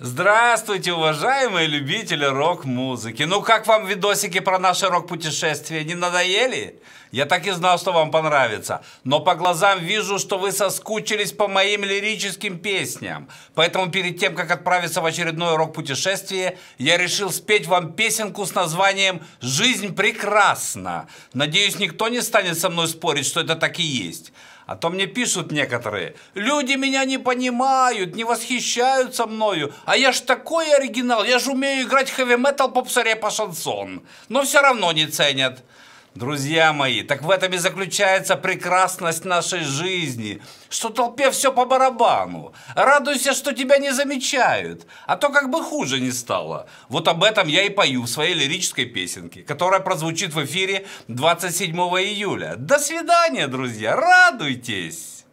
Здравствуйте, уважаемые любители рок-музыки! Ну как вам видосики про наше рок-путешествие? Не надоели? Я так и знал, что вам понравится. Но по глазам вижу, что вы соскучились по моим лирическим песням. Поэтому перед тем, как отправиться в очередное рок-путешествие, я решил спеть вам песенку с названием «Жизнь прекрасна». Надеюсь, никто не станет со мной спорить, что это так и есть. А то мне пишут некоторые, люди меня не понимают, не восхищаются мною, а я ж такой оригинал, я ж умею играть хэви-метал попсаре по шансон, но все равно не ценят. Друзья мои, так в этом и заключается прекрасность нашей жизни, что толпе все по барабану. Радуйся, что тебя не замечают, а то как бы хуже не стало. Вот об этом я и пою в своей лирической песенке, которая прозвучит в эфире 27 июля. До свидания, друзья, радуйтесь!